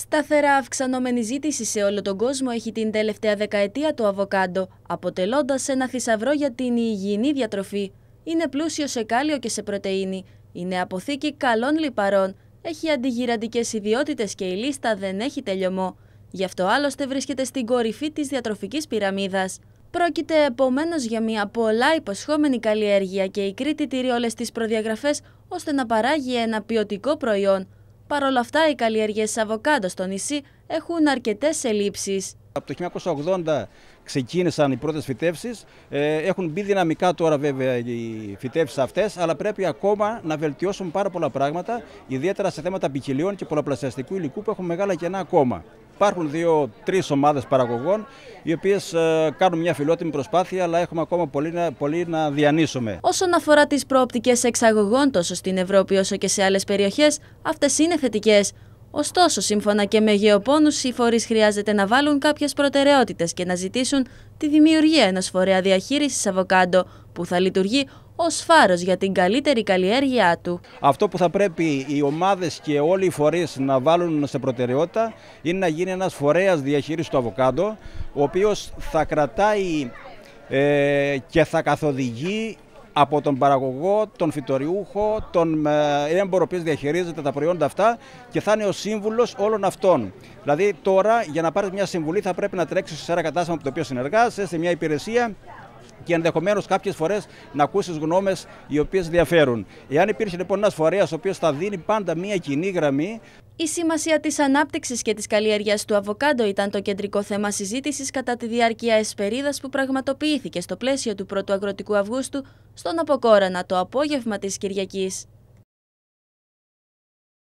Σταθερά αυξανόμενη ζήτηση σε όλο τον κόσμο έχει την τελευταία δεκαετία το αβοκάντο, αποτελώντας ένα θησαυρό για την υγιεινή διατροφή. Είναι πλούσιο σε κάλιο και σε πρωτενη. Είναι αποθήκη καλών λιπαρών. Έχει αντιγυραντικές ιδιότητες και η λίστα δεν έχει τελειωμό. Γι' αυτό άλλωστε βρίσκεται στην κορυφή της διατροφικής πυραμίδας. Πρόκειται επομένως για μια πολλά υποσχόμενη καλλιέργεια και η Κρήτη τηρεί όλες τις προδιαγραφές ώστε να παράγει ένα ποιοτικό προϊόν. Παρ' όλα αυτά, οι καλλιέργειες αβοκάντο στο νησί έχουν αρκετές ελλείψεις. Από το 1980 ξεκίνησαν οι πρώτες φυτεύσει. Ε, έχουν μπει δυναμικά τώρα βέβαια οι φυτεύσει αυτές, αλλά πρέπει ακόμα να βελτιώσουν πάρα πολλά πράγματα, ιδιαίτερα σε θέματα ποικιλίων και πολλαπλασιαστικού υλικού που έχουν μεγάλα κενά ακόμα. Υπάρχουν δύο-τρει ομάδες παραγωγών οι οποίες ε, κάνουν μια φιλότιμη προσπάθεια, αλλά έχουμε ακόμα πολύ να, πολύ να διανύσουμε. Όσον αφορά τις προοπτικές εξαγωγών τόσο στην Ευρώπη όσο και σε άλλες περιοχές, αυτές είναι θετικές. Ωστόσο, σύμφωνα και με γεωπόνους, οι φορείς χρειάζεται να βάλουν κάποιες προτεραιότητες και να ζητήσουν τη δημιουργία ενός φορέα διαχείρισης αβοκάντο που θα λειτουργεί ως φάρος για την καλύτερη καλλιέργειά του. Αυτό που θα πρέπει οι ομάδες και όλοι οι φορείς να βάλουν σε προτεραιότητα είναι να γίνει ένας φορέας διαχείρισης του αβοκάντο, ο οποίος θα κρατάει ε, και θα καθοδηγεί από τον παραγωγό, τον φυτοριούχο, τον ε, έμπορο που διαχειρίζεται τα προϊόντα αυτά και θα είναι ο σύμβουλος όλων αυτών. Δηλαδή, τώρα για να πάρεις μια συμβουλή, θα πρέπει να τρέξεις σε ένα κατάστημα από το οποίο συνεργάζεσαι, σε μια υπηρεσία και ενδεχομένως κάποιες φορές να ακούσεις γνώμες οι οποίες διαφέρουν. Εάν υπήρχε λοιπόν ένας φορέας ο οποίος θα δίνει πάντα μία κοινή γραμμή. Η σημασία της ανάπτυξης και της καλλιέργειας του αβοκάντο ήταν το κεντρικό θέμα συζήτησης κατά τη διάρκεια εσπερίδας που πραγματοποιήθηκε στο πλαίσιο του 1ου Αγροτικού Αυγούστου στον Αποκόρανα το απόγευμα της Κυριακής.